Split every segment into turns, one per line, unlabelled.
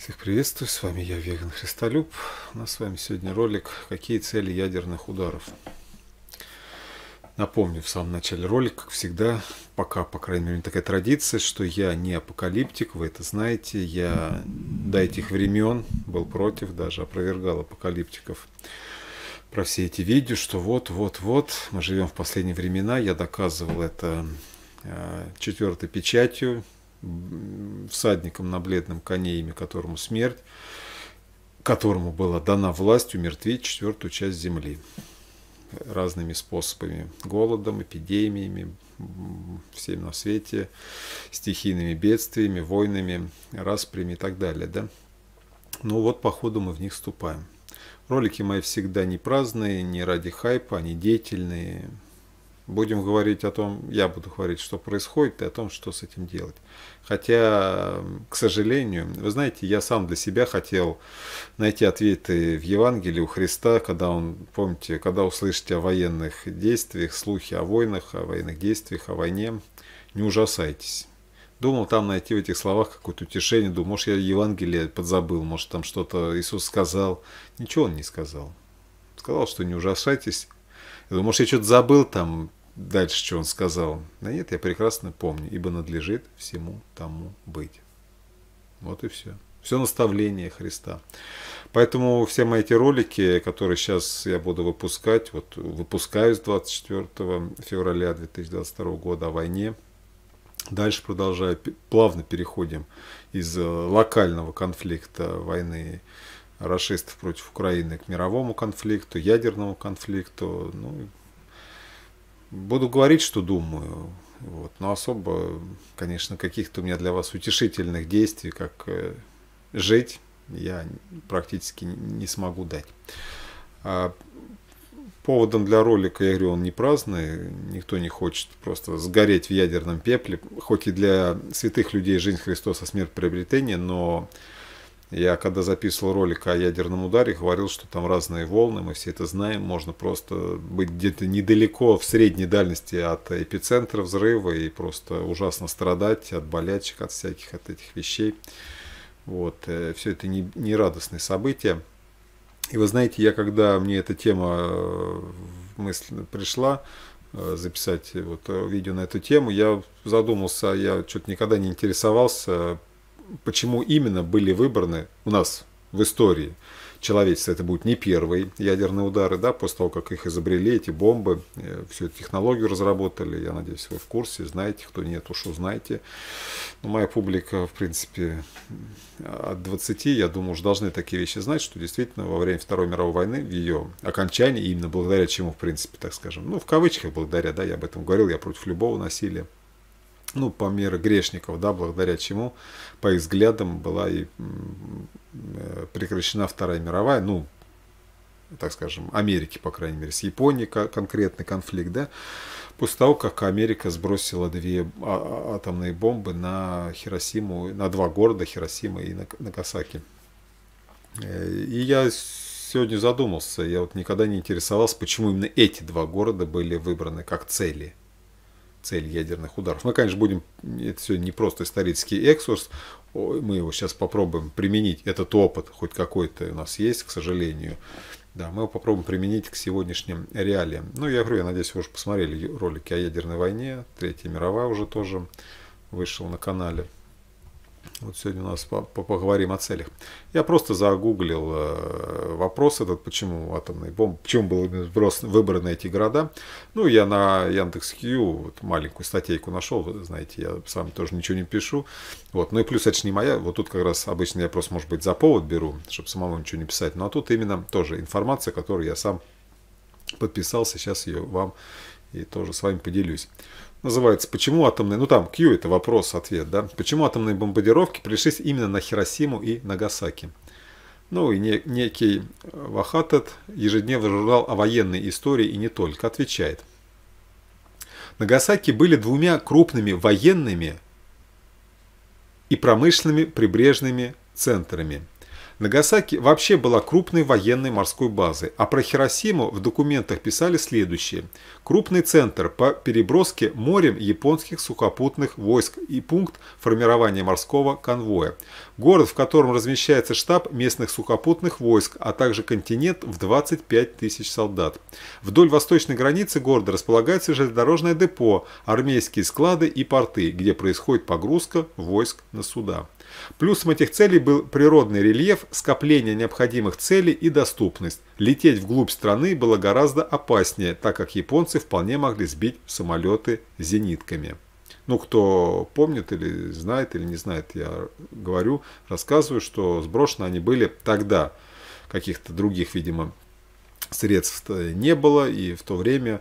Всех приветствую, с вами я, Веган Христолюб. У нас с вами сегодня ролик «Какие цели ядерных ударов?». Напомню, в самом начале ролика, как всегда, пока, по крайней мере, такая традиция, что я не апокалиптик, вы это знаете, я до этих времен был против, даже опровергал апокалиптиков про все эти видео, что вот-вот-вот, мы живем в последние времена, я доказывал это э, четвертой печатью, всадником на бледном коне, имя которому смерть, которому была дана власть умертвить четвертую часть земли разными способами, голодом, эпидемиями, всем на свете, стихийными бедствиями, войнами, распрями и так далее, да. Ну вот, походу, мы в них вступаем. Ролики мои всегда не праздные, не ради хайпа, они деятельные, Будем говорить о том, я буду говорить, что происходит и о том, что с этим делать. Хотя, к сожалению, вы знаете, я сам для себя хотел найти ответы в Евангелии у Христа, когда он, помните, когда услышите о военных действиях, слухи о войнах, о военных действиях, о войне, не ужасайтесь. Думал там найти в этих словах какое-то утешение. Думал, может, я Евангелие подзабыл, может, там что-то Иисус сказал. Ничего он не сказал. Сказал, что не ужасайтесь. Я думаю, может, я что-то забыл там, Дальше что он сказал? Да нет, я прекрасно помню, ибо надлежит всему тому быть. Вот и все. Все наставление Христа. Поэтому все мои эти ролики, которые сейчас я буду выпускать, вот выпускаю с 24 февраля 2022 года о войне. Дальше продолжаю, плавно переходим из э, локального конфликта войны расистов против Украины к мировому конфликту, ядерному конфликту, ну, Буду говорить, что думаю. Вот. Но особо, конечно, каких-то у меня для вас утешительных действий, как э, жить, я практически не смогу дать. А поводом для ролика, я говорю, он не праздный, никто не хочет просто сгореть в ядерном пепле. Хоть и для святых людей жизнь Христоса смерть приобретение, но я когда записывал ролик о ядерном ударе, говорил, что там разные волны, мы все это знаем, можно просто быть где-то недалеко в средней дальности от эпицентра взрыва и просто ужасно страдать от болячек, от всяких от этих вещей. Вот, э, все это не, не радостные события. И вы знаете, я когда мне эта тема э, мысль пришла, э, записать вот видео на эту тему, я задумался, я что-то никогда не интересовался почему именно были выбраны у нас в истории человечества. Это будут не первые ядерные удары, да, после того, как их изобрели, эти бомбы, э, всю эту технологию разработали. Я надеюсь, вы в курсе, знаете, кто нет, уж узнаете. Но моя публика, в принципе, от 20, я думаю, уже должны такие вещи знать, что действительно во время Второй мировой войны, в ее окончании, именно благодаря чему, в принципе, так скажем, ну, в кавычках благодаря, да, я об этом говорил, я против любого насилия, ну, по мере грешников, да, благодаря чему, по их взглядам, была и э, прекращена Вторая мировая, ну, так скажем, Америки, по крайней мере, с Японией конкретный конфликт, да, после того, как Америка сбросила две а, а, атомные бомбы на Хиросиму, на два города, Хиросима и Нагасаки. Э, и я сегодня задумался, я вот никогда не интересовался, почему именно эти два города были выбраны как цели – цель ядерных ударов. Мы, конечно, будем, это все не просто исторический экскурс, мы его сейчас попробуем применить, этот опыт хоть какой-то у нас есть, к сожалению. Да, мы его попробуем применить к сегодняшним реалиям. Ну, я говорю, я надеюсь, вы уже посмотрели ролики о ядерной войне, Третья мировая уже тоже вышел на канале. Вот сегодня у нас поговорим о целях. Я просто загуглил э, вопрос этот, почему атомные бомбы, почему были выбраны эти города. Ну, я на Яндекс.Кью вот маленькую статейку нашел, знаете, я сам тоже ничего не пишу. Вот. Ну и плюс это же не моя, вот тут как раз обычно я просто, может быть, за повод беру, чтобы самому ничего не писать. Ну а тут именно тоже информация, которую я сам подписался, сейчас ее вам и тоже с вами поделюсь называется «Почему атомные...» Ну там Q – это вопрос-ответ, да? «Почему атомные бомбардировки пришлись именно на Хиросиму и Нагасаки?» Ну и не, некий э, Вахатет, ежедневный журнал о военной истории и не только, отвечает. Нагасаки были двумя крупными военными и промышленными прибрежными центрами. Нагасаки вообще была крупной военной морской базой, а про Хиросиму в документах писали следующее. Крупный центр по переброске морем японских сухопутных войск и пункт формирования морского конвоя. Город, в котором размещается штаб местных сухопутных войск, а также континент в 25 тысяч солдат. Вдоль восточной границы города располагается железнодорожное депо, армейские склады и порты, где происходит погрузка войск на суда. Плюсом этих целей был природный рельеф, скопление необходимых целей и доступность. Лететь вглубь страны было гораздо опаснее, так как японцы вполне могли сбить самолеты зенитками. Ну, кто помнит или знает, или не знает, я говорю, рассказываю, что сброшены они были тогда. Каких-то других, видимо, средств не было, и в то время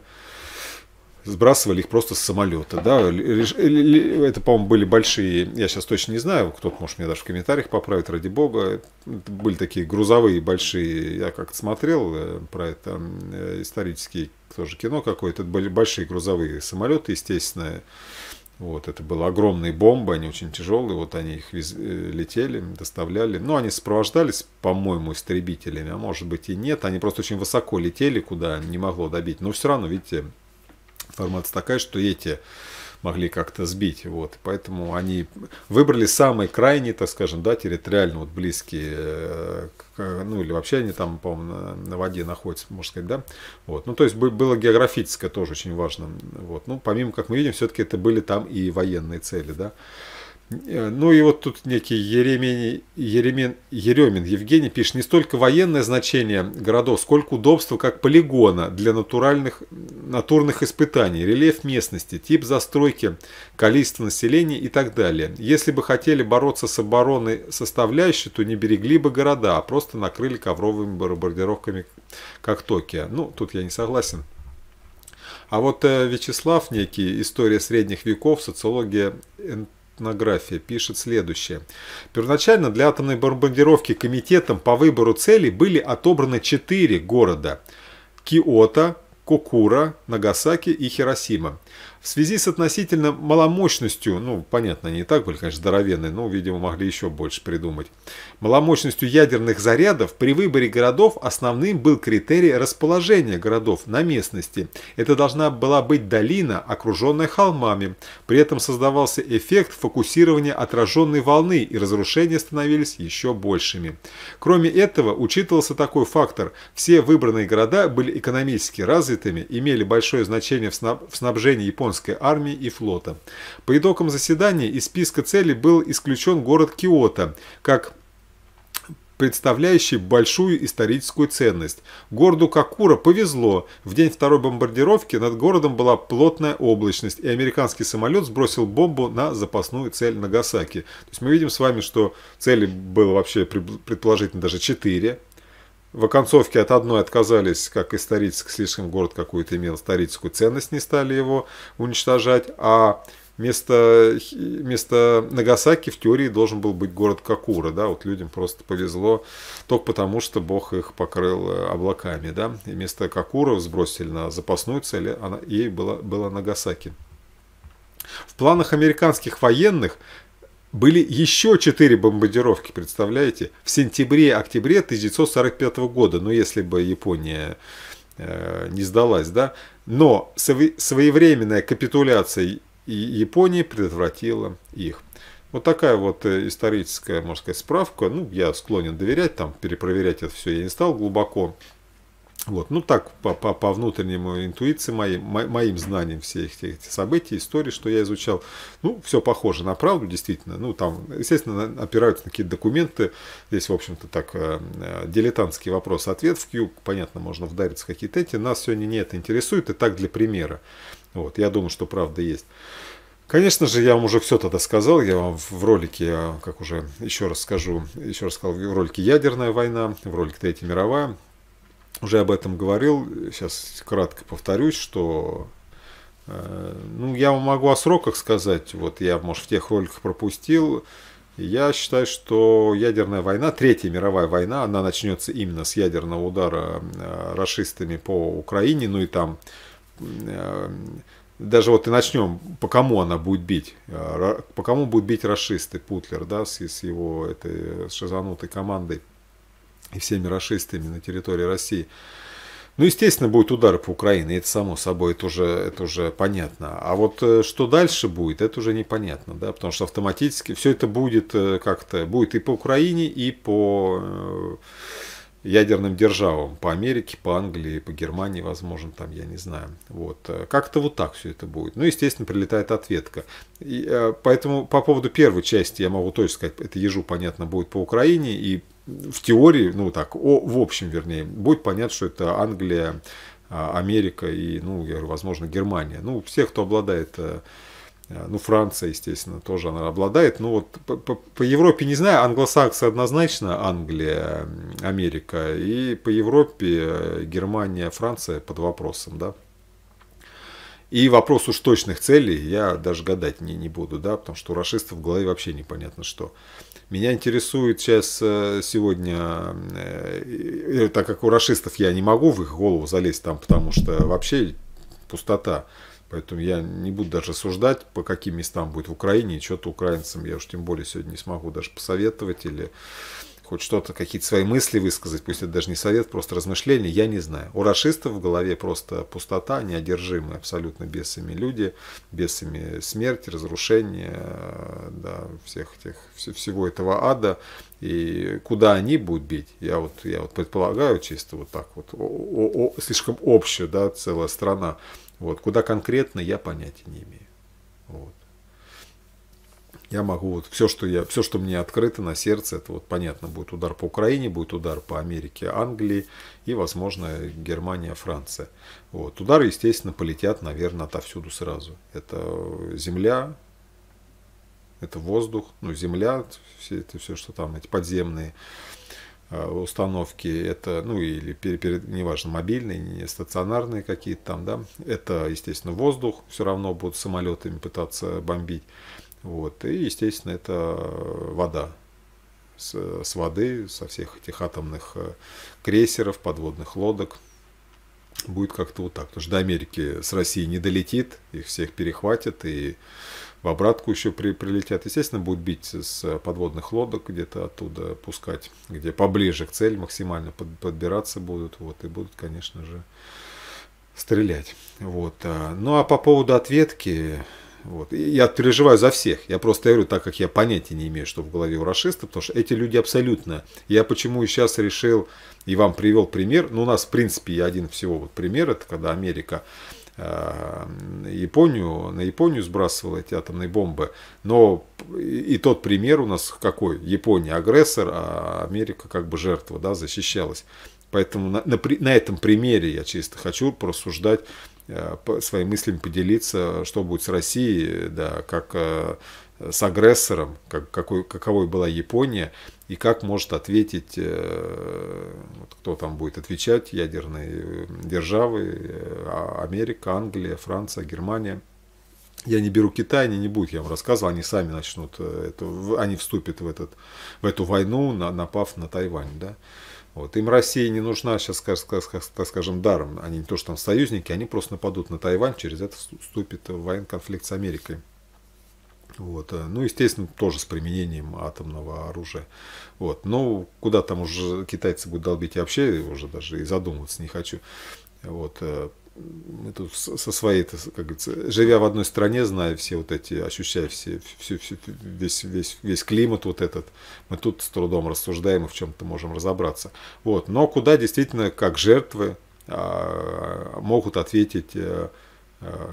сбрасывали их просто с самолета. Да? Это, по-моему, были большие, я сейчас точно не знаю, кто-то, может, мне даже в комментариях поправить ради бога. Это были такие грузовые большие, я как-то смотрел э, про это э, исторический тоже кино какое-то. Это были большие грузовые самолеты, естественно. Вот, это была огромная бомба, они очень тяжелые, вот они их вез... Э, летели, доставляли. Ну, они сопровождались, по-моему, истребителями, а может быть и нет. Они просто очень высоко летели, куда не могло добить. Но все равно, видите, информация такая, что эти могли как-то сбить. Вот. Поэтому они выбрали самый крайний, так скажем, да, территориально вот близкие, э, ну или вообще они там, по-моему, на воде находятся, можно сказать, да. Вот. Ну, то есть было географическое тоже очень важно. Вот. Ну, помимо, как мы видим, все-таки это были там и военные цели, да. Э, ну и вот тут некий Еремин, Еремин, Еремин Евгений пишет, не столько военное значение городов, сколько удобство как полигона для натуральных, натурных испытаний, рельеф местности, тип застройки, количество населения и так далее. Если бы хотели бороться с обороной составляющей, то не берегли бы города, а просто накрыли ковровыми бомбардировками, как Токио. Ну, тут я не согласен. А вот э, Вячеслав некий, история средних веков, социология этнография, пишет следующее. Первоначально для атомной бомбардировки комитетом по выбору целей были отобраны четыре города – Киото, Кокура, Нагасаки и Хиросима. В связи с относительно маломощностью, ну, понятно, они и так были, конечно, здоровенные, но, видимо, могли еще больше придумать, маломощностью ядерных зарядов при выборе городов основным был критерий расположения городов на местности. Это должна была быть долина, окруженная холмами. При этом создавался эффект фокусирования отраженной волны, и разрушения становились еще большими. Кроме этого, учитывался такой фактор – все выбранные города были экономически развитыми, имели большое значение в снабжении японского японской армии и флота. По итогам заседания из списка целей был исключен город Киото, как представляющий большую историческую ценность. Городу Какура повезло. В день второй бомбардировки над городом была плотная облачность, и американский самолет сбросил бомбу на запасную цель Нагасаки. То есть мы видим с вами, что цели было вообще предположительно даже 4 в оконцовке от одной отказались, как исторически слишком город какую-то имел историческую ценность, не стали его уничтожать, а вместо, вместо Нагасаки в теории должен был быть город Какура, да, вот людям просто повезло только потому, что Бог их покрыл э, облаками, да, и вместо Какура сбросили на запасную цель, она, ей была, была Нагасаки. В планах американских военных были еще четыре бомбардировки, представляете, в сентябре-октябре 1945 года, ну если бы Япония э, не сдалась, да. Но своевременная капитуляция Японии предотвратила их. Вот такая вот э, историческая, можно сказать, справка. Ну, я склонен доверять, там, перепроверять это все я не стал глубоко. Вот. Ну так, по, по, по внутреннему интуиции, моим, моим знаниям всех этих, этих событий, истории, что я изучал, ну, все похоже на правду, действительно. Ну, там, естественно, опираются на какие-то документы. Здесь, в общем-то, так, э, э, дилетантский вопрос-ответ в Q, понятно, можно вдариться в какие-то эти. Нас сегодня не это интересует, и так для примера. Вот, я думаю, что правда есть. Конечно же, я вам уже все тогда сказал, я вам в ролике, э, как уже еще раз скажу, еще раз сказал, в ролике «Ядерная война», в ролике «Третья мировая», уже об этом говорил, сейчас кратко повторюсь, что э, ну, я могу о сроках сказать, вот я, может, в тех роликах пропустил. Я считаю, что ядерная война, Третья мировая война, она начнется именно с ядерного удара э, расистами по Украине, ну и там э, даже вот и начнем, по кому она будет бить, по кому будет бить расисты, Путлер, да, с его этой шизанутой командой и всеми расистами на территории России. Ну, естественно, будет удар по Украине, это само собой, это уже, это уже понятно. А вот э, что дальше будет, это уже непонятно, да, потому что автоматически все это будет э, как-то, будет и по Украине, и по э, ядерным державам, по Америке, по Англии, по Германии, возможно, там, я не знаю. Вот. Как-то вот так все это будет. Ну, естественно, прилетает ответка. И, поэтому по поводу первой части я могу точно сказать, это ежу, понятно, будет по Украине и в теории, ну так, о, в общем, вернее, будет понятно, что это Англия, а, Америка и, ну, я говорю, возможно, Германия. Ну, все, кто обладает, э, ну, Франция, естественно, тоже она обладает. Ну, вот по, по, по Европе не знаю, англосаксы однозначно Англия, Америка, и по Европе э, Германия, Франция под вопросом, да. И вопрос уж точных целей я даже гадать не, не буду, да, потому что у расистов в голове вообще непонятно что. Меня интересует сейчас э, сегодня, э, э, так как у расистов я не могу в их голову залезть там, потому что вообще пустота. Поэтому я не буду даже суждать, по каким местам будет в Украине, что-то украинцам я уж тем более сегодня не смогу даже посоветовать или хоть что-то, какие-то свои мысли высказать, пусть это даже не совет, просто размышления, я не знаю. У расистов в голове просто пустота, неодержимые абсолютно бесами люди, бесами смерти, разрушения, э, да, всех этих, всего этого ада. И куда они будут бить, я вот, я вот предполагаю чисто вот так вот, о, о, о, слишком общую, да, целая страна. Вот, куда конкретно, я понятия не имею. Вот я могу вот все, что я, все, что мне открыто на сердце, это вот понятно, будет удар по Украине, будет удар по Америке, Англии и, возможно, Германия, Франция. Вот. Удары, естественно, полетят, наверное, отовсюду сразу. Это земля, это воздух, ну, земля, все, это все, что там, эти подземные э, установки, это, ну, или, перед, неважно, мобильные, не стационарные какие-то там, да, это, естественно, воздух, все равно будут самолетами пытаться бомбить. Вот. И, естественно, это э, вода. С, э, с воды, со всех этих атомных э, крейсеров, подводных лодок. Будет как-то вот так. Потому что до Америки с России не долетит, их всех перехватят и в обратку еще при, прилетят. Естественно, будут бить с подводных лодок, где-то оттуда пускать, где поближе к цели максимально под, подбираться будут. Вот, и будут, конечно же, стрелять. Вот. Ну а по поводу ответки, вот. И я переживаю за всех. Я просто говорю, так как я понятия не имею, что в голове у расистов, потому что эти люди абсолютно... Я почему и сейчас решил и вам привел пример. Ну, у нас, в принципе, один всего вот пример, это когда Америка э, Японию, на Японию сбрасывала эти атомные бомбы. Но и, и тот пример у нас какой? Япония агрессор, а Америка как бы жертва, да, защищалась. Поэтому на, на, на этом примере я чисто хочу просуждать Э, своими мыслями поделиться, что будет с Россией, да, как э, с агрессором, как, какой, каковой была Япония, и как может ответить, э, вот кто там будет отвечать, ядерные державы, а, Америка, Англия, Франция, Германия – я не беру Китай, они не будут, я вам рассказывал, они сами начнут, э, это, они вступят в, этот, в эту войну, на, напав на Тайвань, да. Вот. Им Россия не нужна сейчас, так скажем, даром. Они не то, что там союзники, они просто нападут на Тайвань, через это вступит в военный конфликт с Америкой. Вот. Э, ну, естественно, тоже с применением атомного оружия. Вот. Но куда там уже китайцы будут долбить, я вообще уже даже и задумываться не хочу. Вот. Э, мы тут со своей, как говорится, живя в одной стране, зная все вот эти, ощущая все, все, все весь, весь, весь климат вот этот, мы тут с трудом рассуждаем и в чем-то можем разобраться. Вот. Но куда действительно, как жертвы, а, могут ответить э, э,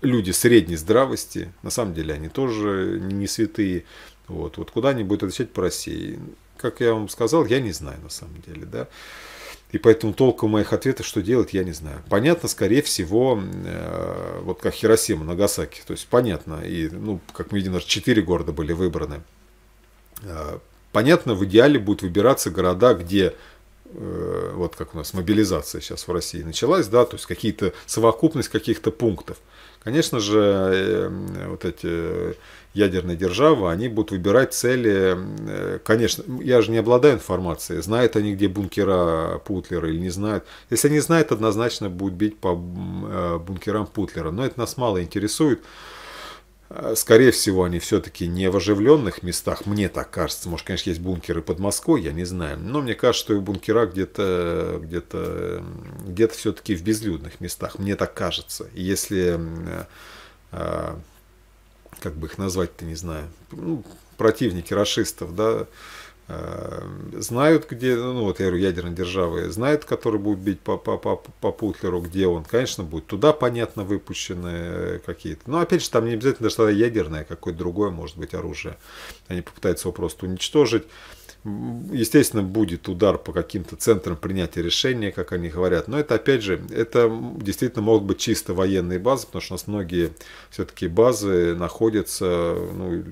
люди средней здравости, на самом деле они тоже не святые, вот, вот куда они будут отвечать по России. Как я вам сказал, я не знаю на самом деле, да. И поэтому толком моих ответов, что делать, я не знаю. Понятно, скорее всего, э, вот как Хиросима, Нагасаки. То есть понятно. И, ну, как мы видим, даже четыре города были выбраны. Э, понятно, в идеале будут выбираться города, где э, вот как у нас мобилизация сейчас в России началась, да, то есть какие-то совокупность каких-то пунктов. Конечно же, эм, вот эти ядерные державы, они будут выбирать цели. Э, конечно, я же не обладаю информацией, знают они, где бункера Путлера или не знают. Если они знают, однозначно будут бить по э, бункерам Путлера. Но это нас мало интересует. А, скорее всего, они все-таки не в оживленных местах, мне так кажется. Может, конечно, есть бункеры под Москвой, я не знаю. Но мне кажется, что и бункера где-то где -то, где, где все-таки в безлюдных местах, мне так кажется. если, а, а, как бы их назвать-то, не знаю, ну, противники расистов, да, Э, знают, где, ну вот я говорю, ядерные державы, знают, который будет бить по, по, по, по Путлеру, где он, конечно, будет туда, понятно, выпущены э, какие-то. Но опять же, там не обязательно что тогда ядерное, какое-то другое, может быть, оружие. Они попытаются его просто уничтожить. Естественно, будет удар по каким-то центрам принятия решения, как они говорят. Но это, опять же, это действительно могут быть чисто военные базы, потому что у нас многие все-таки базы находятся, ну,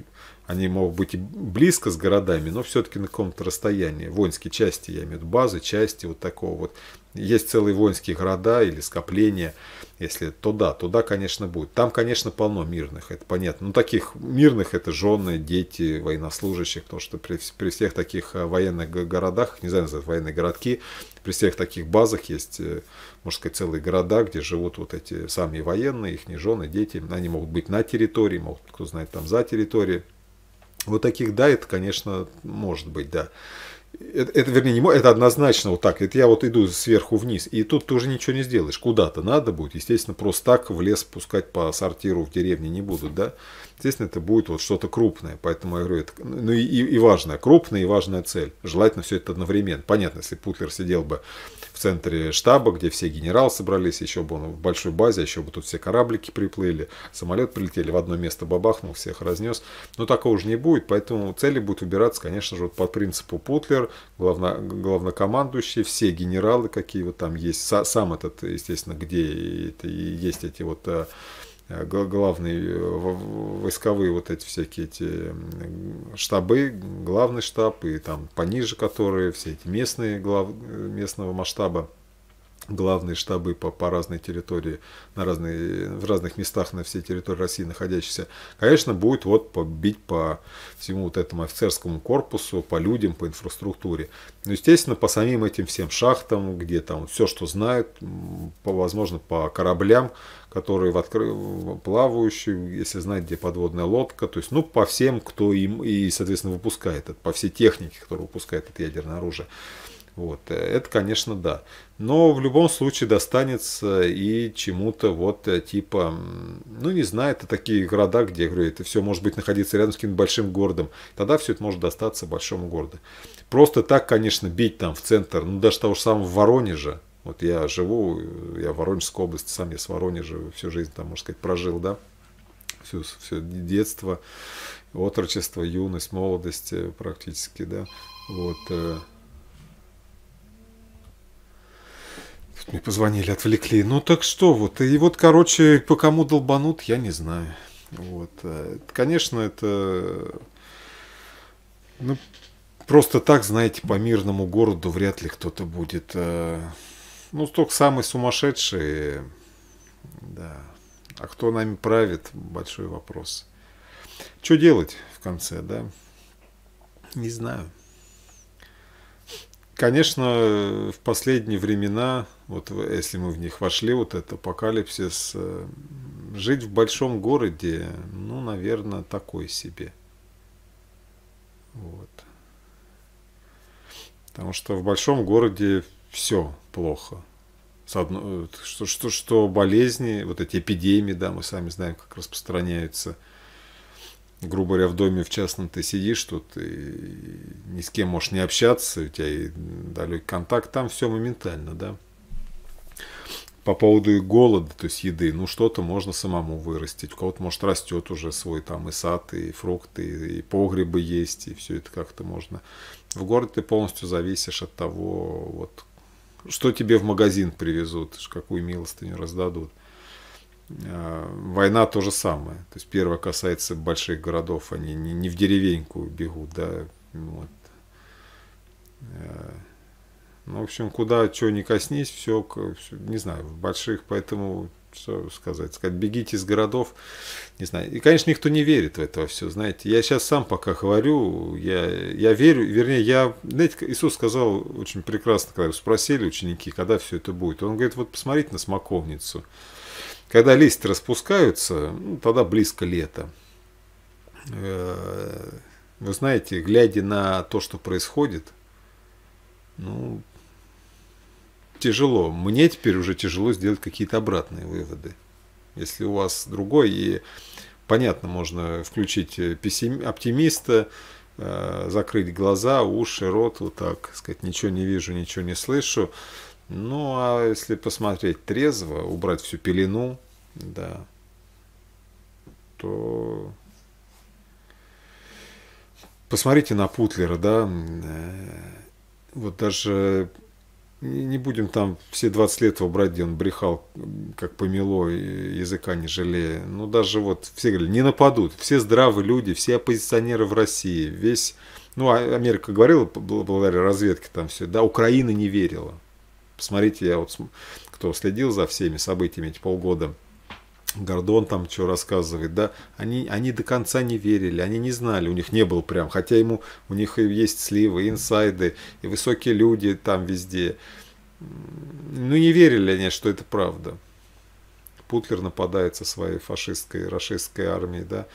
они могут быть и близко с городами, но все-таки на каком-то расстоянии. Воинские части, я имею в виду базы, части вот такого вот. Есть целые воинские города или скопления, если туда, туда, конечно, будет. Там, конечно, полно мирных, это понятно. Но ну, таких мирных это жены, дети, военнослужащих, потому что при, при всех таких э, военных городах, не знаю, называют военные городки, при всех таких базах есть, э, можно сказать, целые города, где живут вот эти самые военные, их не жены, дети. Они могут быть на территории, могут, кто знает, там за территорией вот таких, да, это, конечно, может быть, да. Это, это вернее, не мой, это однозначно вот так. Это я вот иду сверху вниз, и тут ты уже ничего не сделаешь. Куда-то надо будет. Естественно, просто так в лес пускать по сортиру в деревне не будут, да. Естественно, это будет вот что-то крупное. Поэтому я говорю, это, ну и, и важное, крупная и важная цель. Желательно все это одновременно. Понятно, если Путлер сидел бы в центре штаба, где все генералы собрались, еще бы он в большой базе, еще бы тут все кораблики приплыли, самолет прилетели, в одно место бабахнул, всех разнес. Но такого уже не будет, поэтому цели будут выбираться, конечно же, вот по принципу Путлер, главно, главнокомандующий, все генералы, какие вот там есть, сам этот, естественно, где это, и есть эти вот э, Э, главные э, войсковые вот эти всякие эти штабы, главный штаб и там пониже которые, все эти местные, глав, э, местного масштаба главные штабы по, по разной территории, на разные, в разных местах на всей территории России находящиеся, конечно, будет вот побить по всему вот этому офицерскому корпусу, по людям, по инфраструктуре. Но, естественно, по самим этим всем шахтам, где там все, что знают, по, возможно, по кораблям, которые в откры... плавающие, если знать, где подводная лодка, то есть, ну, по всем, кто им и, соответственно, выпускает это, по всей технике, которая выпускает это ядерное оружие. Вот, э, это, конечно, да. Но в любом случае достанется и чему-то вот э, типа, ну не знаю, это такие города, где, говорю, это все может быть находиться рядом с каким-то большим городом. Тогда все это может достаться большому городу. Просто так, конечно, бить там в центр, ну даже того же самого Воронежа, вот я живу, я в Воронежской области, сам я с Воронежа всю жизнь там, можно сказать, прожил, да, все, все детство, отрочество, юность, молодость э, практически, да, вот. Э. Тут мне позвонили, отвлекли. Ну так что вот, и вот, короче, по кому долбанут, я не знаю. Вот. Э, конечно, это ну, просто так, знаете, по мирному городу вряд ли кто-то будет. Ну, только самые сумасшедшие, да. А кто нами правит, большой вопрос. Что делать в конце, да? Не знаю. Конечно, в последние времена, вот если мы в них вошли, вот этот апокалипсис, э, жить в большом городе, ну, наверное, такой себе. Вот. Потому что в большом городе все плохо. С одно, э, что, что, что болезни, вот эти эпидемии, да, мы сами знаем, как распространяются. Грубо говоря, в доме в частном ты сидишь тут, и ни с кем можешь не общаться, у тебя и далекий контакт, там все моментально, да. По поводу голода, то есть еды, ну что-то можно самому вырастить. У кого-то, может, растет уже свой там и сад, и фрукты, и погребы есть, и все это как-то можно. В городе ты полностью зависишь от того, вот что тебе в магазин привезут, какую милостыню раздадут. А, война то же самое. То есть первое касается больших городов, они не, в деревеньку бегут, да. Вот. А, ну, в общем, куда чего не коснись, все, все, не знаю, в больших, поэтому что сказать, сказать, бегите из городов, не знаю. И, конечно, никто не верит в это все, знаете. Я сейчас сам пока говорю, я, я верю, вернее, я, знаете, Иисус сказал очень прекрасно, когда его спросили ученики, когда все это будет. Он говорит, вот посмотрите на смоковницу. Когда листья распускаются, ну, тогда близко лето. Э, вы знаете, глядя на то, что происходит, ну, тяжело. Мне теперь уже тяжело сделать какие-то обратные выводы. Если у вас другой, и понятно, можно включить э, пессим... оптимиста, э, закрыть глаза, уши, рот, вот так, сказать, ничего не вижу, ничего не слышу. Ну, а если посмотреть трезво, убрать всю пелену, да, то посмотрите на Путлера, да, э, вот даже не будем там все 20 лет его брать, где он брехал, как помело, языка не жалея. Ну, даже вот все говорили, не нападут. Все здравые люди, все оппозиционеры в России, весь... Ну, а Америка говорила, благодаря разведке там все, да, Украина не верила. Посмотрите, я вот, кто следил за всеми событиями эти полгода, Гордон там что рассказывает, да, они, они до конца не верили, они не знали, у них не было прям, хотя ему, у них и есть сливы, инсайды, и высокие люди там везде. Ну, не верили они, что это правда. Путлер нападает со своей фашистской, расистской армией, да,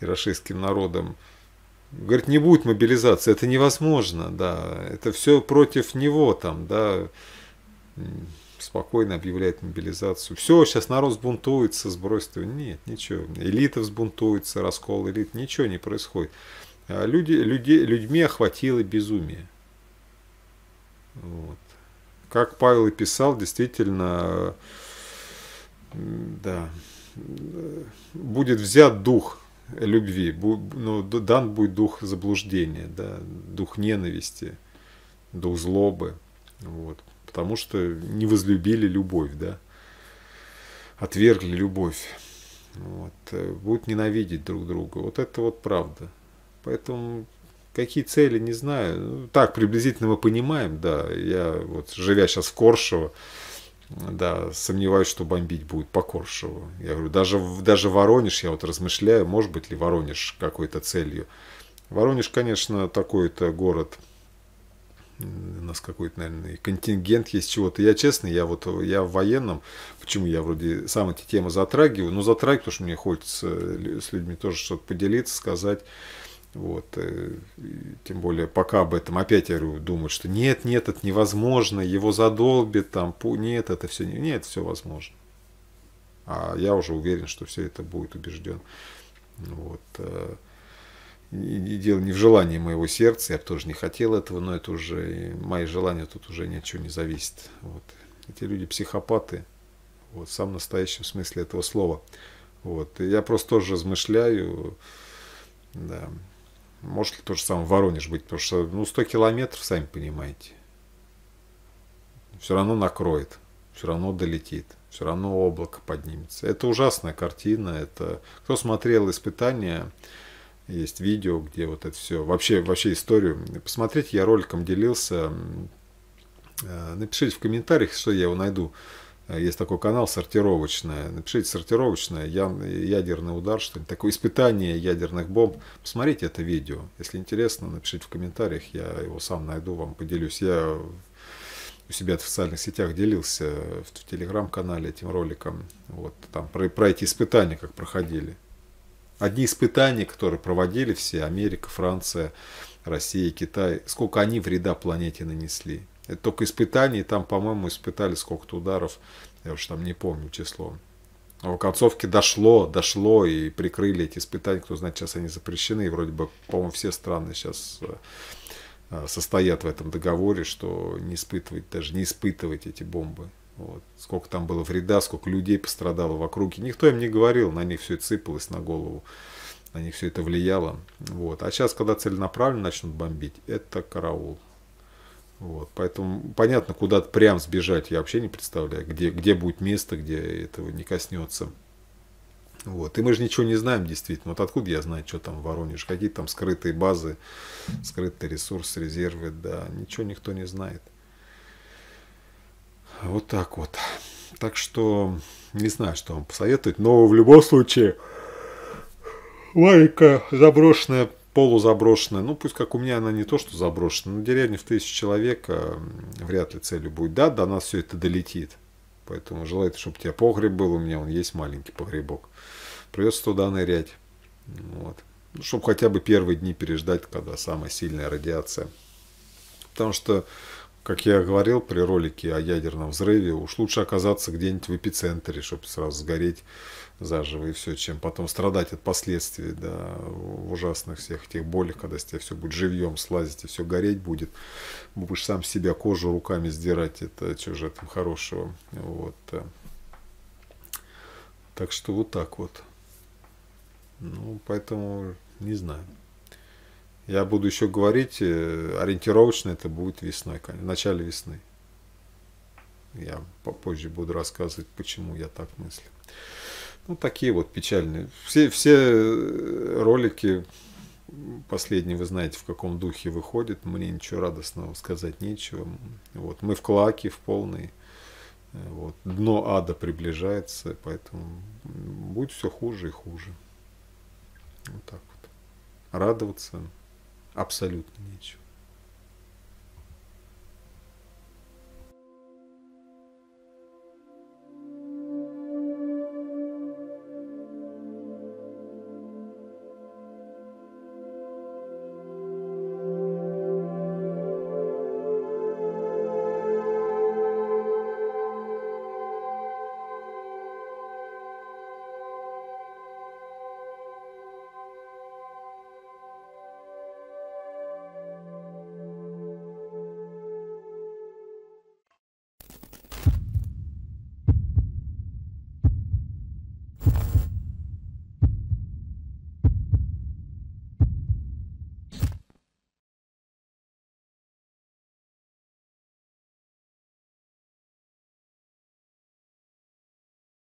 и расистским народом. Говорит, не будет мобилизации, это невозможно, да, это все против него там, да, спокойно объявляет мобилизацию. Все, сейчас народ сбунтуется, сбросит его. Нет, ничего. Элита взбунтуется, раскол элит, ничего не происходит. А люди, люди, людьми охватило безумие. Вот. Как Павел и писал, действительно, да, будет взят дух любви, ну, дан будет дух заблуждения, да, дух ненависти, дух злобы. Вот потому что не возлюбили любовь, да, отвергли любовь. Вот. Э, будут ненавидеть друг друга. Вот это вот правда. Поэтому какие цели, не знаю. Ну, так, приблизительно мы понимаем, да. Я вот, живя сейчас в Коршево, да, сомневаюсь, что бомбить будет по Коршеву. Я говорю, даже, даже Воронеж, я вот размышляю, может быть ли Воронеж какой-то целью. Воронеж, конечно, такой-то город – у нас какой-то, наверное, контингент есть чего-то. Я честно, я вот я в военном, почему я вроде сам эти темы затрагиваю, но затрагиваю, потому что мне хочется с людьми тоже что-то поделиться, сказать. Вот, э, тем более, пока об этом опять я говорю, думают, что нет, нет, это невозможно, его задолбит, там, нет, это все, нет, все возможно. А я уже уверен, что все это будет убежден. Вот. Э, дело не в желании моего сердца, я бы тоже не хотел этого, но это уже, мои желания тут уже ни от чего не зависит. Вот. Эти люди психопаты, вот, в самом настоящем смысле этого слова. Вот. И я просто тоже размышляю, да, может ли то же самое в Воронеж быть, потому что, ну, 100 километров, сами понимаете, все равно накроет, все равно долетит, все равно облако поднимется. Это ужасная картина, это, кто смотрел испытания, есть видео, где вот это все, вообще, вообще историю. посмотрите. я роликом делился. Э, напишите в комментариях, что я его найду. Э, есть такой канал сортировочная. Напишите сортировочная, я, ядерный удар, что ли, такое испытание ядерных бомб. Посмотрите это видео. Если интересно, напишите в комментариях, я его сам найду, вам поделюсь. Я у себя в социальных сетях делился в телеграм-канале этим роликом. Вот там про, про эти испытания, как проходили одни испытания, которые проводили все, Америка, Франция, Россия, Китай, сколько они вреда планете нанесли. Это только испытания, и там, по-моему, испытали сколько-то ударов, я уж там не помню число. А в концовке дошло, дошло, и прикрыли эти испытания, кто знает, сейчас они запрещены, и вроде бы, по-моему, все страны сейчас э, э, состоят в этом договоре, что не испытывать, даже не испытывать эти бомбы. Вот. Сколько там было вреда, сколько людей пострадало вокруг. И никто им не говорил, на них все это сыпалось на голову, на них все это влияло. Вот. А сейчас, когда целенаправленно начнут бомбить, это караул. Вот. Поэтому понятно, куда-то прям сбежать я вообще не представляю, где, где будет место, где этого не коснется. Вот. И мы же ничего не знаем действительно. Вот откуда я знаю, что там в Воронеже, какие там скрытые базы, скрытые ресурсы, резервы, да, ничего никто не знает. Вот так вот. Так что не знаю, что вам посоветовать, но в любом случае маленькая заброшенная, полузаброшенная, ну пусть как у меня она не то, что заброшена, но деревня в тысячу человек а, вряд ли целью будет. Да, до нас все это долетит, поэтому желательно, чтобы у тебя погреб был, у меня он есть маленький погребок. Придется туда нырять. Вот. Ну, чтобы хотя бы первые дни переждать, когда самая сильная радиация. Потому что как я говорил при ролике о ядерном взрыве, уж лучше оказаться где-нибудь в эпицентре, чтобы сразу сгореть заживо и все, чем потом страдать от последствий, да, ужасных всех этих болей, когда с тебя все будет живьем слазить и все гореть будет. Будешь сам себя кожу руками сдирать, это что там хорошего. Вот. Так что вот так вот. Ну, поэтому не знаю. Я буду еще говорить, э, ориентировочно это будет весной, в начале весны. Я попозже буду рассказывать, почему я так мыслю. Ну, такие вот печальные. Все, все э, ролики последние, вы знаете, в каком духе выходят. Мне ничего радостного сказать нечего. Вот. Мы в клаке, в полной. Э, вот. Дно ада приближается, поэтому будет все хуже и хуже. Вот так вот. Радоваться, абсолютно нечего.